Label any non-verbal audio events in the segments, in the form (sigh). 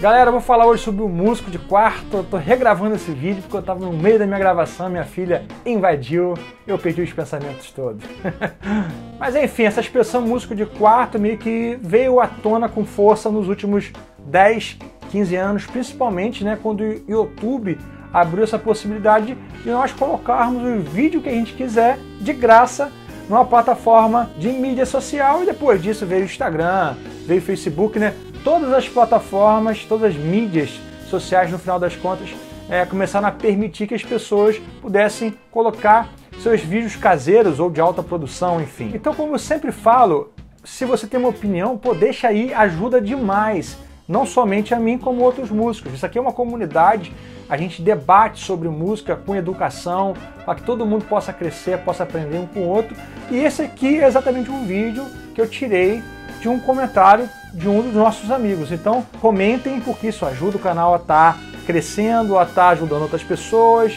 Galera, eu vou falar hoje sobre o músico de quarto. Eu tô regravando esse vídeo porque eu tava no meio da minha gravação, minha filha invadiu, eu perdi os pensamentos todos. (laughs) Mas enfim, essa expressão músico de quarto meio que veio à tona com força nos últimos 10, 15 anos, principalmente né, quando o YouTube abriu essa possibilidade de nós colocarmos o vídeo que a gente quiser de graça numa plataforma de mídia social e depois disso veio o Instagram, veio o Facebook, né? todas as plataformas, todas as mídias sociais, no final das contas, é, começaram a permitir que as pessoas pudessem colocar seus vídeos caseiros ou de alta produção, enfim. Então, como eu sempre falo, se você tem uma opinião, pô, deixa aí, ajuda demais. Não somente a mim, como outros músicos. Isso aqui é uma comunidade, a gente debate sobre música com educação, para que todo mundo possa crescer, possa aprender um com o outro. E esse aqui é exatamente um vídeo que eu tirei de um comentário de um dos nossos amigos. Então comentem, porque isso ajuda o canal a estar tá crescendo, a estar tá ajudando outras pessoas.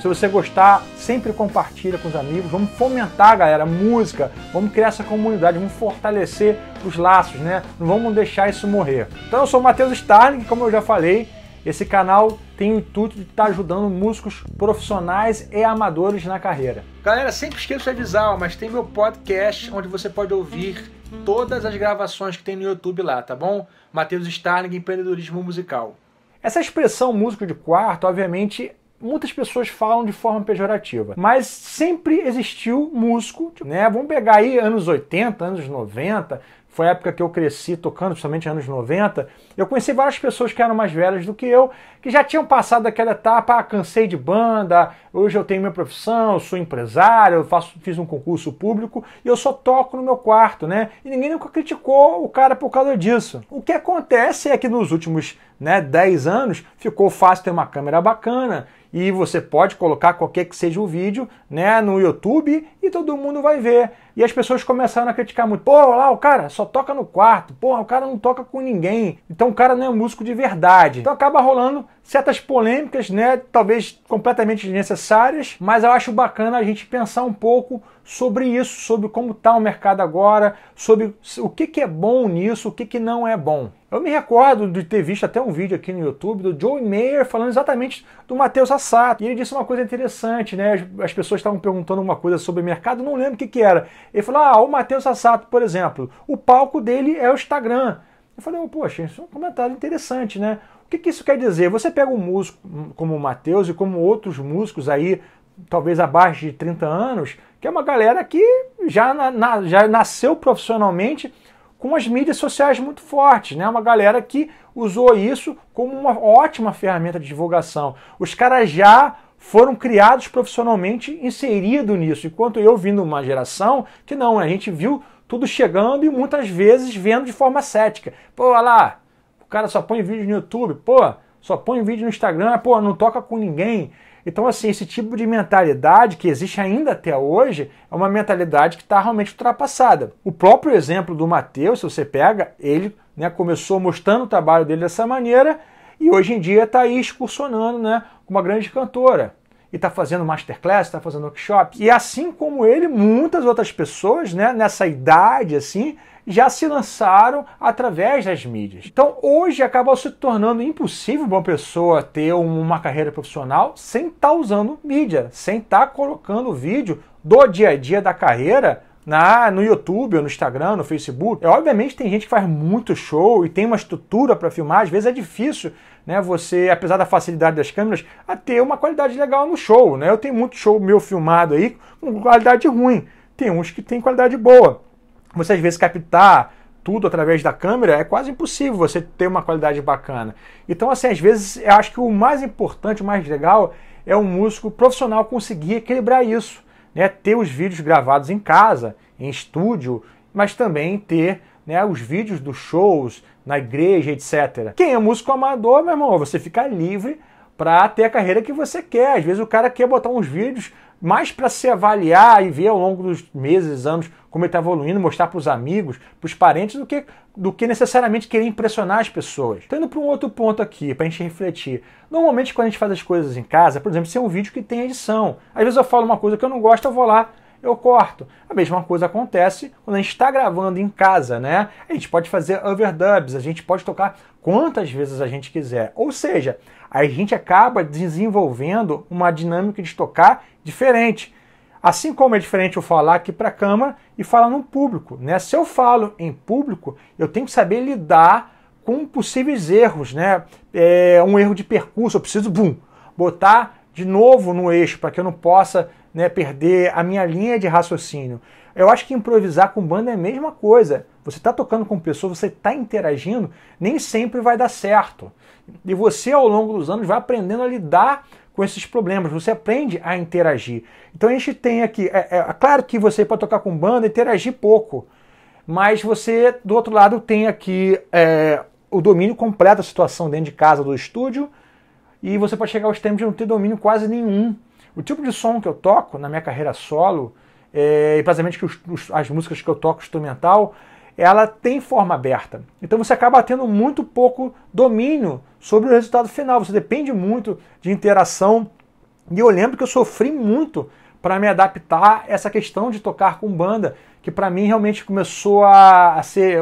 Se você gostar, sempre compartilha com os amigos. Vamos fomentar, galera, música. Vamos criar essa comunidade, vamos fortalecer os laços, né? Não vamos deixar isso morrer. Então eu sou o Matheus Starling, como eu já falei, esse canal tem o intuito de estar tá ajudando músicos profissionais e amadores na carreira. Galera, sempre esqueço de avisar, mas tem meu podcast onde você pode ouvir todas as gravações que tem no YouTube lá, tá bom? Matheus Starling, Empreendedorismo Musical. Essa expressão músico de quarto, obviamente, muitas pessoas falam de forma pejorativa, mas sempre existiu músico, né? Vamos pegar aí anos 80, anos 90, foi a época que eu cresci tocando, principalmente anos 90, eu conheci várias pessoas que eram mais velhas do que eu, que já tinham passado aquela etapa, ah, cansei de banda, hoje eu tenho minha profissão, eu sou empresário, eu faço, fiz um concurso público e eu só toco no meu quarto, né? E ninguém nunca criticou o cara por causa disso. O que acontece é que nos últimos né, 10 anos ficou fácil ter uma câmera bacana, e você pode colocar qualquer que seja o vídeo, né, no YouTube e todo mundo vai ver. E as pessoas começaram a criticar muito. Pô, lá o cara só toca no quarto. Porra, o cara não toca com ninguém. Então o cara não é músico de verdade. Então acaba rolando certas polêmicas, né? Talvez completamente desnecessárias, mas eu acho bacana a gente pensar um pouco sobre isso, sobre como está o mercado agora, sobre o que, que é bom nisso, o que, que não é bom. Eu me recordo de ter visto até um vídeo aqui no YouTube do Joe Mayer falando exatamente do Matheus Assato. E ele disse uma coisa interessante, né? As pessoas estavam perguntando uma coisa sobre o mercado, não lembro o que, que era. Ele falou: ah, o Matheus Assato, por exemplo, o palco dele é o Instagram. Eu falei, oh, poxa, isso é um comentário interessante, né? O que, que isso quer dizer? Você pega um músico hum, como o Matheus e como outros músicos aí talvez abaixo de 30 anos, que é uma galera que já, na, na, já nasceu profissionalmente com as mídias sociais muito fortes, né? Uma galera que usou isso como uma ótima ferramenta de divulgação. Os caras já foram criados profissionalmente inseridos nisso, enquanto eu vindo uma geração que não, a gente viu tudo chegando e muitas vezes vendo de forma cética. Pô, olha lá, o cara só põe vídeo no YouTube, pô, só põe vídeo no Instagram, pô, não toca com ninguém. Então, assim, esse tipo de mentalidade que existe ainda até hoje é uma mentalidade que está realmente ultrapassada. O próprio exemplo do Mateus, se você pega, ele né, começou mostrando o trabalho dele dessa maneira e hoje em dia está aí excursionando né, com uma grande cantora. E está fazendo masterclass, está fazendo workshops. E assim como ele, muitas outras pessoas, né, nessa idade, assim, já se lançaram através das mídias. Então hoje acaba se tornando impossível uma pessoa ter uma carreira profissional sem estar tá usando mídia, sem estar tá colocando vídeo do dia a dia da carreira na, no YouTube, no Instagram, no Facebook. É, obviamente tem gente que faz muito show e tem uma estrutura para filmar, às vezes é difícil, né, você, apesar da facilidade das câmeras, a ter uma qualidade legal no show, né? Eu tenho muito show meu filmado aí com qualidade ruim. Tem uns que tem qualidade boa. Você às vezes captar tudo através da câmera é quase impossível você ter uma qualidade bacana. Então, assim, às vezes eu acho que o mais importante, o mais legal é um músico profissional conseguir equilibrar isso, né? Ter os vídeos gravados em casa, em estúdio, mas também ter né, os vídeos dos shows, na igreja, etc. Quem é músico amador, meu irmão, você fica livre para ter a carreira que você quer. Às vezes o cara quer botar uns vídeos mais para se avaliar e ver ao longo dos meses, anos, como ele está evoluindo, mostrar para os amigos, para os parentes, do que, do que necessariamente querer impressionar as pessoas. Tendo então, para um outro ponto aqui, para a gente refletir. Normalmente, quando a gente faz as coisas em casa, por exemplo, se é um vídeo que tem edição, às vezes eu falo uma coisa que eu não gosto, eu vou lá eu corto. A mesma coisa acontece quando a gente está gravando em casa, né? A gente pode fazer overdubs, a gente pode tocar quantas vezes a gente quiser. Ou seja, a gente acaba desenvolvendo uma dinâmica de tocar diferente. Assim como é diferente eu falar aqui para a câmera e falar no público, né? Se eu falo em público, eu tenho que saber lidar com possíveis erros, né? É, um erro de percurso, eu preciso, bum, botar de novo no eixo, para que eu não possa né, perder a minha linha de raciocínio. Eu acho que improvisar com banda é a mesma coisa. Você está tocando com pessoa, você está interagindo, nem sempre vai dar certo. E você, ao longo dos anos, vai aprendendo a lidar com esses problemas, você aprende a interagir. Então a gente tem aqui, é, é, é claro que você pode tocar com banda, interagir pouco, mas você, do outro lado, tem aqui é, o domínio completo da situação dentro de casa, do estúdio, e você pode chegar aos tempos de não ter domínio quase nenhum. O tipo de som que eu toco na minha carreira solo, é, e basicamente que os, os, as músicas que eu toco instrumental, ela tem forma aberta. Então você acaba tendo muito pouco domínio sobre o resultado final. Você depende muito de interação. E eu lembro que eu sofri muito para me adaptar a essa questão de tocar com banda, que para mim realmente começou a, a ser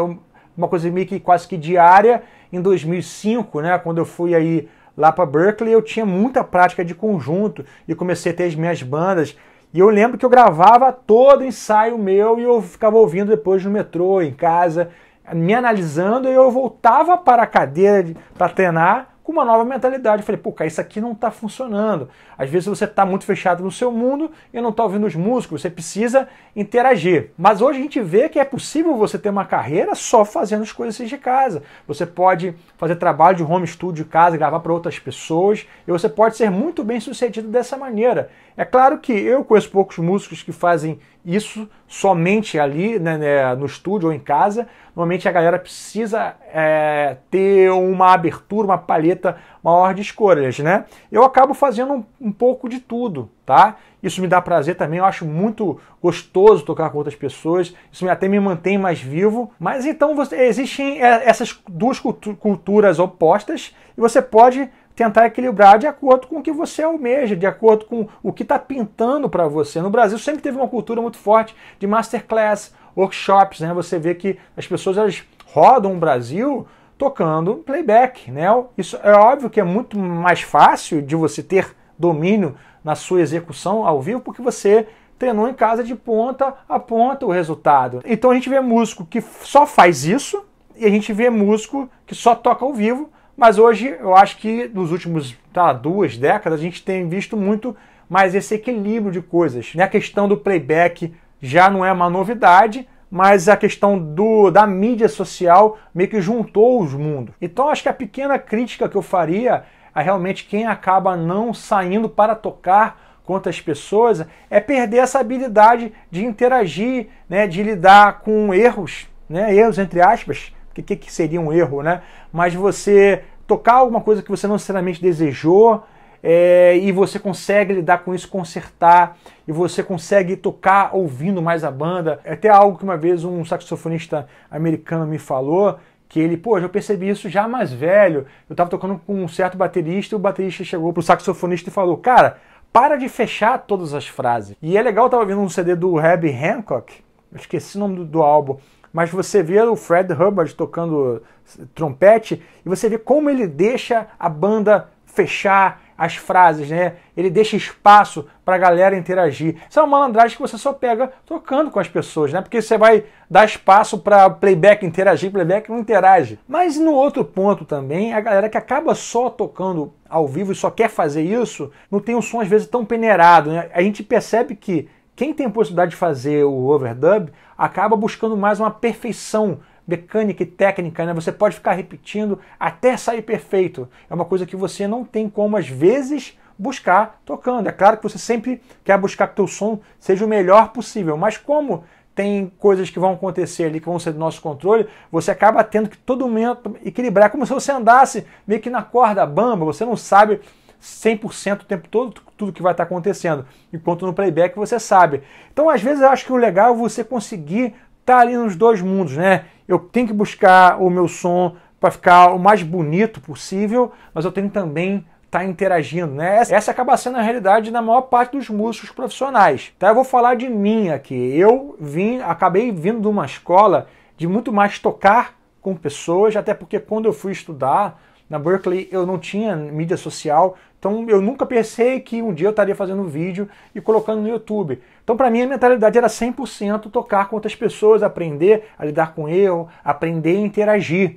uma coisa meio que quase que diária em 2005, né, quando eu fui aí lá para Berkeley, eu tinha muita prática de conjunto e comecei a ter as minhas bandas. E eu lembro que eu gravava todo ensaio meu e eu ficava ouvindo depois no metrô, em casa, me analisando, e eu voltava para a cadeira para treinar com uma nova mentalidade. Eu falei, pô, cara, isso aqui não está funcionando. Às vezes você está muito fechado no seu mundo e não está ouvindo os músicos, você precisa interagir. Mas hoje a gente vê que é possível você ter uma carreira só fazendo as coisas de casa. Você pode fazer trabalho de home studio de casa, gravar para outras pessoas, e você pode ser muito bem sucedido dessa maneira. É claro que eu conheço poucos músicos que fazem isso somente ali né, né, no estúdio ou em casa, normalmente a galera precisa é, ter uma abertura, uma paleta maior de escolhas, né? Eu acabo fazendo um, um, pouco de tudo, tá? Isso me dá prazer também, eu acho muito gostoso tocar com outras pessoas, isso até me mantém mais vivo. Mas então você, existem é, essas duas culturas opostas e você pode tentar equilibrar de acordo com o que você almeja, de acordo com o que está pintando para você. No Brasil sempre teve uma cultura muito forte de masterclass, workshops, né? Você vê que as pessoas elas rodam o Brasil tocando playback, né? Isso é óbvio que é muito mais fácil de você ter domínio na sua execução ao vivo porque você treinou em casa de ponta a ponta o resultado. Então a gente vê músico que só faz isso e a gente vê músico que só toca ao vivo mas hoje eu acho que nos últimos tá, duas décadas a gente tem visto muito mais esse equilíbrio de coisas. Né? A questão do playback já não é uma novidade, mas a questão do, da mídia social meio que juntou os mundos. Então acho que a pequena crítica que eu faria a realmente quem acaba não saindo para tocar contra as pessoas é perder essa habilidade de interagir, né, de lidar com erros, né, erros entre aspas, o que, que seria um erro, né? Mas você tocar alguma coisa que você não necessariamente desejou é, e você consegue lidar com isso, consertar, e você consegue tocar ouvindo mais a banda. É Até algo que uma vez um saxofonista americano me falou, que ele, pô, eu percebi isso já mais velho. Eu estava tocando com um certo baterista, e o baterista chegou pro saxofonista e falou, cara, para de fechar todas as frases. E é legal, eu tava vendo um CD do Herbie Hancock, eu esqueci o nome do, do álbum, mas você vê o Fred Hubbard tocando eh, trompete e você vê como ele deixa a banda fechar as frases, né? Ele deixa espaço para a galera interagir. Isso é uma malandragem que você só pega tocando com as pessoas, né? Porque você vai dar espaço para playback interagir, playback não interage. Mas no outro ponto também, a galera que acaba só tocando ao vivo e só quer fazer isso, não tem um som às vezes tão peneirado, né? A gente percebe que quem tem a possibilidade de fazer o overdub acaba buscando mais uma perfeição mecânica e técnica, né? Você pode ficar repetindo até sair perfeito. É uma coisa que você não tem como, às vezes, buscar tocando. É claro que você sempre quer buscar que o som seja o melhor possível, mas como tem coisas que vão acontecer ali que vão ser do nosso controle, você acaba tendo que todo momento equilibrar, é como se você andasse meio que na corda bamba, você não sabe 100% o tempo todo tudo que vai estar acontecendo, enquanto no playback você sabe. Então, às vezes, eu acho que o legal é você conseguir estar ali nos dois mundos, né? Eu tenho que buscar o meu som para ficar o mais bonito possível, mas eu tenho também estar tá interagindo, né? Essa acaba sendo a realidade na maior parte dos músicos profissionais. Tá? Eu vou falar de mim aqui. Eu vim, acabei vindo de uma escola de muito mais tocar com pessoas, até porque quando eu fui estudar, na Berkeley eu não tinha mídia social, então eu nunca pensei que um dia eu estaria fazendo vídeo e colocando no YouTube. Então para mim a mentalidade era 100% tocar com outras pessoas, aprender a lidar com erro, aprender a interagir.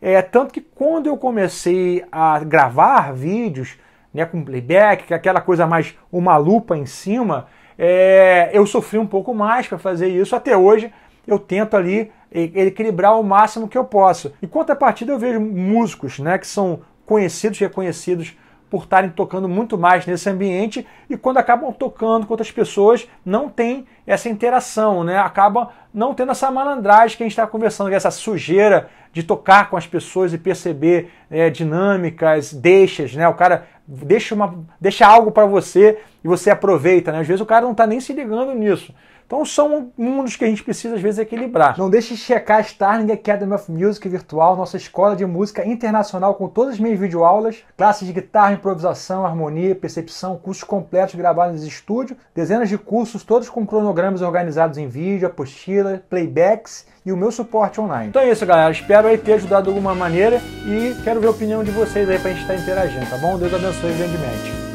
É, tanto que quando eu comecei a gravar vídeos, né, com playback, é aquela coisa mais uma lupa em cima, é, eu sofri um pouco mais para fazer isso. Até hoje eu tento ali equilibrar o máximo que eu posso. Em contrapartida, eu vejo músicos né, que são conhecidos, reconhecidos por estarem tocando muito mais nesse ambiente e quando acabam tocando com outras pessoas, não tem essa interação, né? acaba não tendo essa malandragem que a gente está conversando, essa sujeira de tocar com as pessoas e perceber é, dinâmicas, deixas, né? O cara deixa, uma, deixa algo para você e você aproveita, né? Às vezes o cara não está nem se ligando nisso. Então são mundos que a gente precisa às vezes equilibrar. Não deixe de checar a Starling Academy of Music Virtual, nossa escola de música internacional com todas as minhas videoaulas, classes de guitarra, improvisação, harmonia, percepção, cursos completos gravados no estúdio, dezenas de cursos, todos com cronogramas organizados em vídeo, apostila, playbacks e o meu suporte online. Então é isso, galera. Espero aí ter ajudado de alguma maneira e quero ver a opinião de vocês aí pra gente estar interagindo, tá bom? Deus abençoe grandemente.